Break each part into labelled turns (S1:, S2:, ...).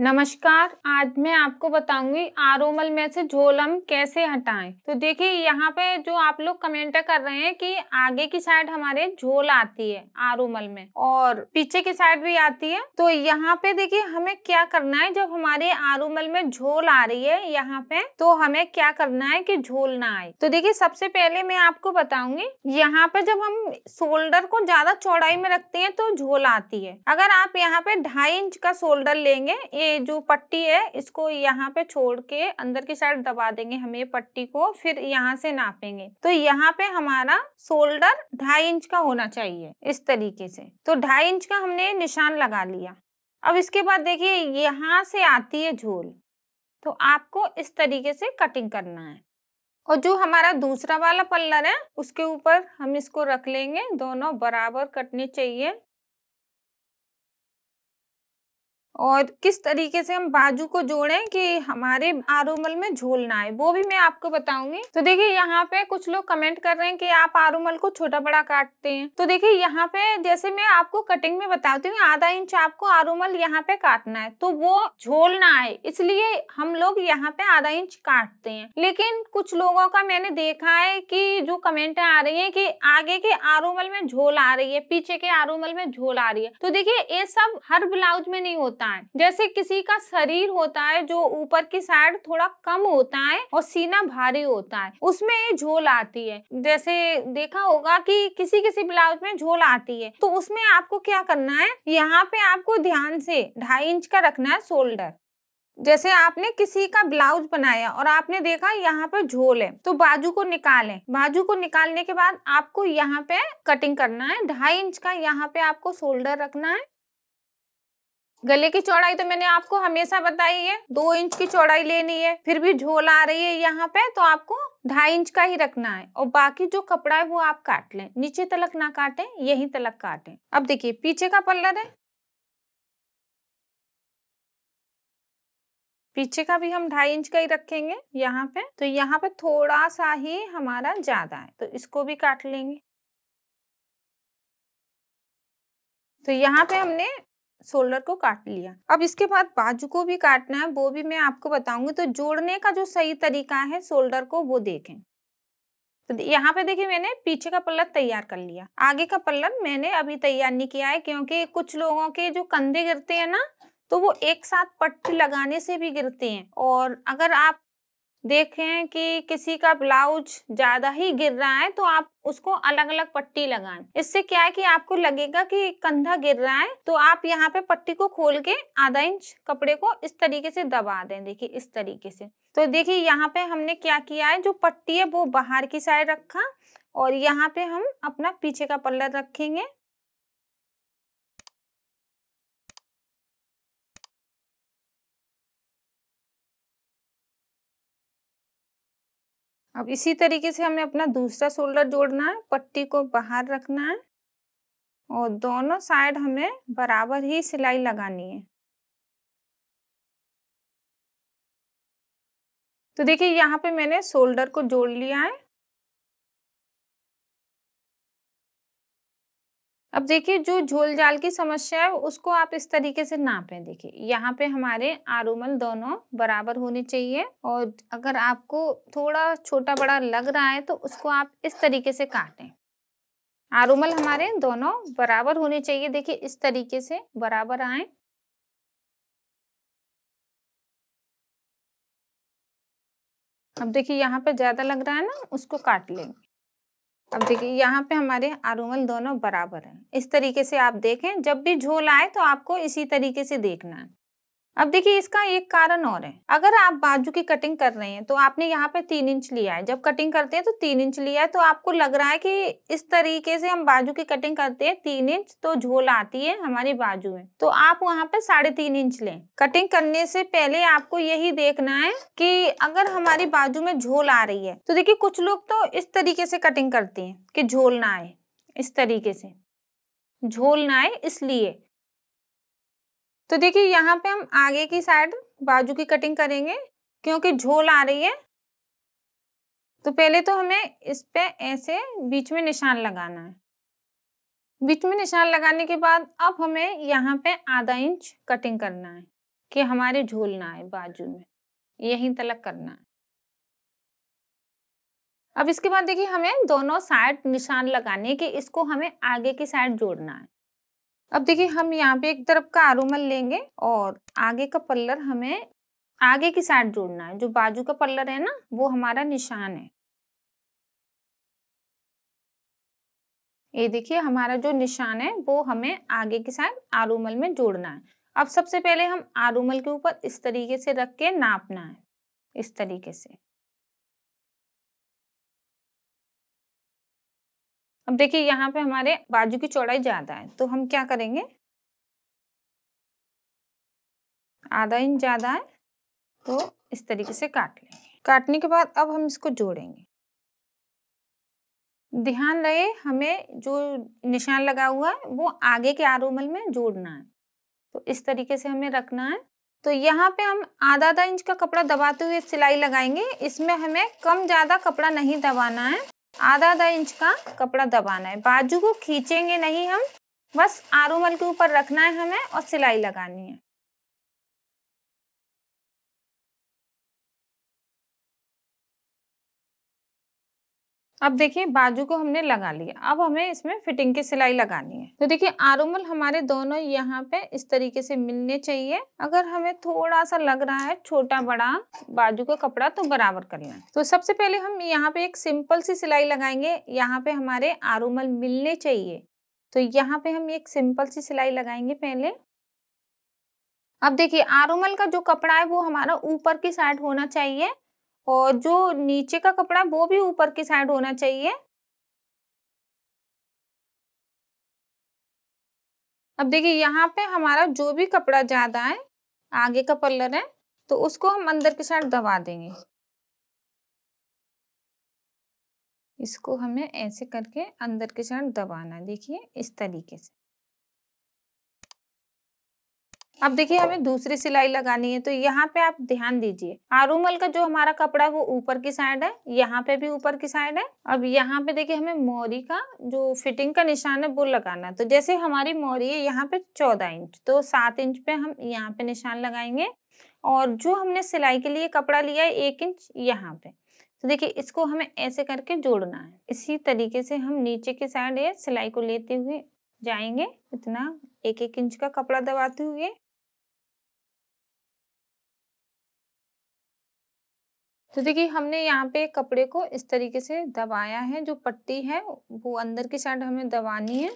S1: नमस्कार आज मैं आपको बताऊंगी आरोमल में से झोल हम कैसे हटाएं तो देखिए यहाँ पे जो आप लोग कमेंट कर रहे हैं कि आगे की साइड हमारे झोल आती है आरोमल में और पीछे की साइड भी आती है तो यहाँ पे देखिए हमें क्या करना है जब हमारे आरोमल में झोल आ रही है यहाँ पे तो हमें क्या करना है कि झोल ना आए तो देखिये सबसे पहले मैं आपको बताऊंगी यहाँ पे जब हम शोल्डर को ज्यादा चौड़ाई में रखते हैं तो झोल आती है अगर आप यहाँ पे ढाई इंच का शोल्डर लेंगे जो पट्टी है इसको यहाँ पे छोड़ के अंदर की साइड दबा देंगे हम ये पट्टी को फिर यहाँ से नापेंगे तो यहाँ पे हमारा शोल्डर ढाई इंच का होना चाहिए इस तरीके से तो ढाई इंच का हमने निशान लगा लिया अब इसके बाद देखिए यहाँ से आती है झोल तो आपको इस तरीके से कटिंग करना है और जो हमारा दूसरा वाला पल्लर है उसके ऊपर हम इसको रख लेंगे दोनों बराबर कटने चाहिए और किस तरीके से हम बाजू को जोड़ें कि हमारे आरूमल में झोल ना आए वो भी मैं आपको बताऊंगी तो देखिए यहाँ पे कुछ लोग कमेंट कर रहे हैं कि आप आरूमल को छोटा बड़ा काटते हैं तो देखिए यहाँ पे जैसे मैं आपको कटिंग में बताती हूँ आधा इंच आपको आरूमल यहाँ पे काटना है तो वो झोल ना आए इसलिए हम लोग यहाँ पे आधा इंच काटते हैं लेकिन कुछ लोगों का मैंने देखा है कि जो कमेंट आ रही है कि आगे के आरूमल में झोल आ रही है पीछे के आरूमल में झोल आ रही है तो देखिए ये सब हर ब्लाउज में नहीं होता है जैसे किसी का शरीर होता है जो ऊपर की साइड थोड़ा कम होता है और सीना भारी होता है उसमें झोल आती है जैसे देखा होगा कि किसी किसी ब्लाउज में झोल आती है तो उसमें आपको क्या करना है यहाँ पे आपको ध्यान से ढाई इंच का रखना है शोल्डर जैसे आपने किसी का ब्लाउज बनाया और आपने देखा यहाँ पे झोल है तो बाजू को निकालें बाजू को निकालने के बाद आपको यहाँ पे कटिंग करना है ढाई इंच का यहाँ पे आपको शोल्डर रखना है गले की चौड़ाई तो मैंने आपको हमेशा बताई है दो इंच की चौड़ाई लेनी है फिर भी झोल आ रही है यहाँ पे तो आपको ढाई इंच का ही रखना है और बाकी जो कपड़ा है वो आप काट लें नीचे तलक ना काटें यही तलक
S2: काटें अब देखिए पीछे का पल्लर है पीछे का भी हम ढाई इंच का ही रखेंगे यहाँ पे तो यहाँ पे थोड़ा
S1: सा ही हमारा ज्यादा है तो इसको भी काट लेंगे तो यहाँ पे हमने शोल्डर को काट लिया अब इसके बाद बाजू को भी काटना है वो भी मैं आपको बताऊंगी तो जोड़ने का जो सही तरीका है शोल्डर को वो देखें तो यहाँ पे देखिए मैंने पीछे का पल्लर तैयार कर लिया आगे का पल्लर मैंने अभी तैयार नहीं किया है क्योंकि कुछ लोगों के जो कंधे गिरते हैं ना तो वो एक साथ पट्टी लगाने से भी गिरते हैं और अगर आप देखें कि किसी का ब्लाउज ज्यादा ही गिर रहा है तो आप उसको अलग अलग पट्टी लगाएं इससे क्या है कि आपको लगेगा कि कंधा गिर रहा है तो आप यहाँ पे पट्टी को खोल के आधा इंच कपड़े को इस तरीके से दबा दें देखिए इस तरीके से तो देखिए यहाँ पे हमने क्या किया है जो पट्टी
S2: है वो बाहर की साइड रखा और यहाँ पे हम अपना पीछे का पल्लर रखेंगे अब इसी तरीके से हमें अपना दूसरा शोल्डर जोड़ना है पट्टी को बाहर रखना है और दोनों साइड हमें बराबर ही सिलाई लगानी है तो देखिए यहाँ पे मैंने शोल्डर को जोड़ लिया है अब देखिए जो झोल जाल की समस्या है उसको आप इस तरीके से नापें देखिए यहाँ पे हमारे
S1: आरोमल दोनों बराबर होने चाहिए और अगर आपको थोड़ा छोटा बड़ा लग रहा है तो उसको आप इस तरीके से काटें आरोमल हमारे दोनों
S2: बराबर होने चाहिए देखिए इस तरीके से बराबर आए अब देखिए यहाँ पे ज़्यादा लग रहा है ना उसको काट लेंगे अब देखिए यहाँ पे हमारे आरूमल दोनों बराबर हैं
S1: इस तरीके से आप देखें जब भी झोल आए तो आपको इसी तरीके से देखना है अब देखिए इसका एक कारण और है अगर आप बाजू की कटिंग कर रहे हैं तो आपने यहाँ पे तीन इंच लिया है जब कटिंग करते हैं तो तीन इंच लिया है तो आपको लग रहा है कि इस तरीके से हम बाजू की कटिंग करते हैं तीन इंच तो झोल आती है हमारी बाजू में तो आप वहाँ पे साढ़े तीन इंच लें कटिंग करने से पहले आपको यही देखना है कि अगर हमारी बाजू में झोल आ रही है तो देखिये कुछ लोग तो इस तरीके से कटिंग करते हैं कि झोल ना आए इस तरीके से झोल ना आए इसलिए तो देखिए यहाँ पे हम आगे की साइड बाजू की कटिंग करेंगे क्योंकि झोल आ रही है तो पहले तो हमें इस पे ऐसे बीच में निशान लगाना है बीच में निशान लगाने के बाद अब हमें यहाँ पे आधा इंच कटिंग करना है कि हमारे झोल ना आए बाजू में यहीं तलक करना है अब इसके बाद देखिए हमें दोनों साइड निशान लगाने कि इसको हमें आगे की साइड जोड़ना है अब देखिए हम यहाँ पे एक तरफ का आरूमल लेंगे और आगे का पल्लर
S2: हमें आगे की साइड जोड़ना है जो बाजू का पल्लर है ना वो हमारा निशान है ये देखिए हमारा जो निशान
S1: है वो हमें आगे की साइड आरूमल में जोड़ना है अब सबसे पहले हम आरूमल के ऊपर
S2: इस तरीके से रख के नापना है इस तरीके से अब देखिए यहाँ पे हमारे बाजू की चौड़ाई ज़्यादा है तो हम क्या करेंगे आधा इंच ज़्यादा है तो इस तरीके से काट लेंगे काटने के बाद अब हम इसको जोड़ेंगे
S1: ध्यान रहे हमें जो निशान लगा हुआ है वो आगे के आरोमल में जोड़ना है तो इस तरीके से हमें रखना है तो यहाँ पे हम आधा आधा इंच का कपड़ा दबाते हुए सिलाई लगाएंगे इसमें हमें कम ज़्यादा कपड़ा नहीं दबाना है आधा आधा इंच का कपड़ा दबाना है बाजू को खींचेंगे नहीं हम
S2: बस आरूमल के ऊपर रखना है हमें और सिलाई लगानी है अब देखिए बाजू को हमने लगा लिया अब हमें इसमें फिटिंग की सिलाई लगानी है
S1: तो देखिए आरोमल हमारे दोनों यहाँ पे इस तरीके से मिलने चाहिए अगर हमें थोड़ा सा लग रहा है छोटा बड़ा बाजू का कपड़ा तो बराबर कर लें तो सबसे पहले हम यहाँ पे एक सिंपल सी सिलाई लगाएंगे यहाँ पे हमारे आरोमल मिलने चाहिए तो यहाँ पे हम एक सिंपल सी सिलाई लगाएंगे पहले अब देखिए आरोमल का
S2: जो कपड़ा है वो हमारा ऊपर की साइड होना चाहिए और जो नीचे का कपड़ा वो भी ऊपर की साइड होना चाहिए अब देखिए यहाँ पे हमारा जो भी कपड़ा ज़्यादा है आगे का पल्लर है तो उसको हम अंदर की साइड दबा देंगे
S1: इसको हमें ऐसे करके अंदर की साइड दबाना देखिए इस तरीके
S2: से अब देखिए हमें दूसरी सिलाई लगानी
S1: है तो यहाँ पे आप ध्यान दीजिए आरूमल का जो हमारा कपड़ा है वो ऊपर की साइड है यहाँ पे भी ऊपर की साइड है अब यहाँ पे देखिए हमें मोरी का जो फिटिंग का निशान है वो लगाना है तो जैसे हमारी मोरी है यहाँ पे चौदह इंच तो सात इंच पे हम यहाँ पे निशान लगाएंगे और जो हमने सिलाई के लिए कपड़ा लिया है एक इंच यहाँ पे तो देखिए इसको हमें ऐसे करके जोड़ना है इसी तरीके से हम नीचे की साइड सिलाई को लेते हुए
S2: जाएंगे इतना एक एक इंच का कपड़ा दबाते हुए तो देखिए हमने यहाँ पे कपड़े को इस तरीके से दबाया है जो पट्टी है वो अंदर की साइड हमें दबानी है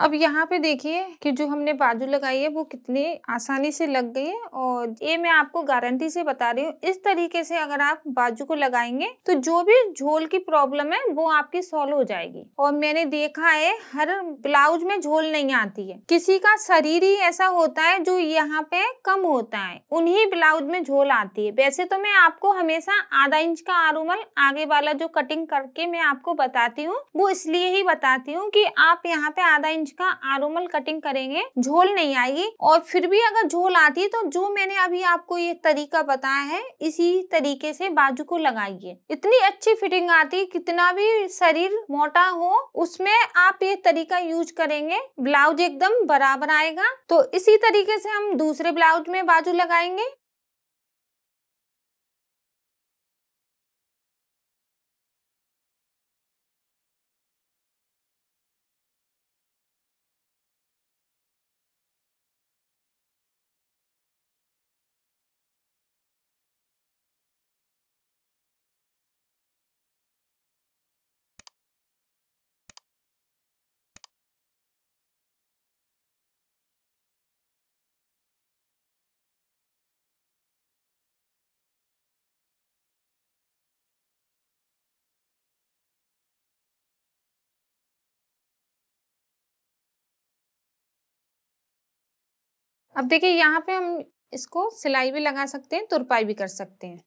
S2: अब यहाँ पे देखिए कि जो हमने बाजू लगाई है वो कितनी आसानी से लग गई है
S1: और ये मैं आपको गारंटी से बता रही हूँ इस तरीके से अगर आप बाजू को लगाएंगे तो जो भी झोल की प्रॉब्लम है वो आपकी सॉल्व हो जाएगी और मैंने देखा है हर ब्लाउज में झोल नहीं आती है किसी का शरीर ही ऐसा होता है जो यहाँ पे कम होता है उन्ही ब्लाउज में झोल आती है वैसे तो मैं आपको हमेशा आधा इंच का आरूमल आगे वाला जो कटिंग करके मैं आपको बताती हूँ वो इसलिए ही बताती हूँ की आप यहाँ पे आधा इंच का आरोमल कटिंग करेंगे झोल नहीं आएगी और फिर भी अगर झोल आती है तो जो मैंने अभी आपको ये तरीका बताया है इसी तरीके से बाजू को लगाइए इतनी अच्छी फिटिंग आती कितना भी शरीर मोटा हो उसमें आप ये तरीका यूज
S2: करेंगे ब्लाउज एकदम बराबर आएगा तो इसी तरीके से हम दूसरे ब्लाउज में बाजू लगाएंगे अब देखिए यहाँ पे हम इसको सिलाई भी लगा सकते हैं तुरपाई भी कर सकते हैं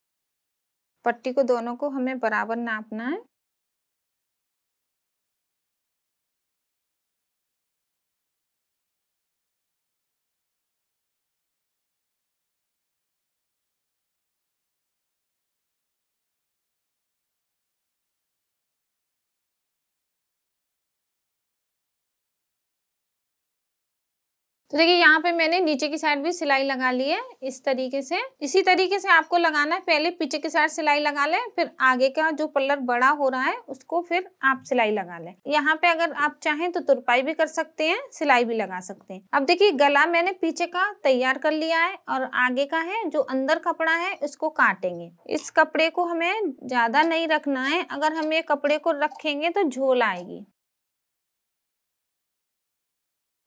S2: पट्टी को दोनों को हमें बराबर नापना है तो देखिए यहाँ पे मैंने नीचे की साइड भी सिलाई लगा ली है
S1: इस तरीके से इसी तरीके से आपको लगाना है पहले पीछे की साइड सिलाई लगा लें फिर आगे का जो पल्लर बड़ा हो रहा है उसको फिर आप सिलाई लगा लें यहाँ पे अगर आप चाहें तो तुरपाई भी कर सकते हैं सिलाई भी लगा सकते हैं अब देखिए गला मैंने पीछे का तैयार कर लिया है और आगे का है जो अंदर कपड़ा है उसको काटेंगे इस कपड़े को हमें ज्यादा नहीं रखना है अगर हम ये कपड़े को रखेंगे तो झोल आएगी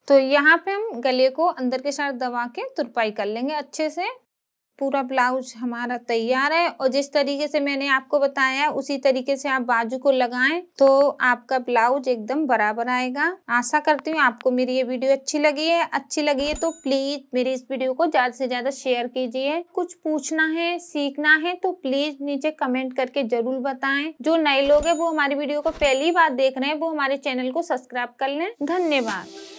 S1: तो यहाँ पे हम गले को अंदर के साथ दबा के तुरपाई कर लेंगे अच्छे से पूरा ब्लाउज हमारा तैयार है और जिस तरीके से मैंने आपको बताया उसी तरीके से आप बाजू को लगाएं तो आपका ब्लाउज एकदम बराबर आएगा आशा करती हूँ आपको मेरी ये वीडियो अच्छी लगी है अच्छी लगी है तो प्लीज मेरी इस वीडियो को ज्यादा से ज्यादा शेयर कीजिए कुछ पूछना है सीखना है तो प्लीज नीचे कमेंट करके जरूर बताए जो नए लोग है वो हमारी वीडियो को पहली बार देख रहे हैं वो हमारे चैनल को सब्सक्राइब कर ले धन्यवाद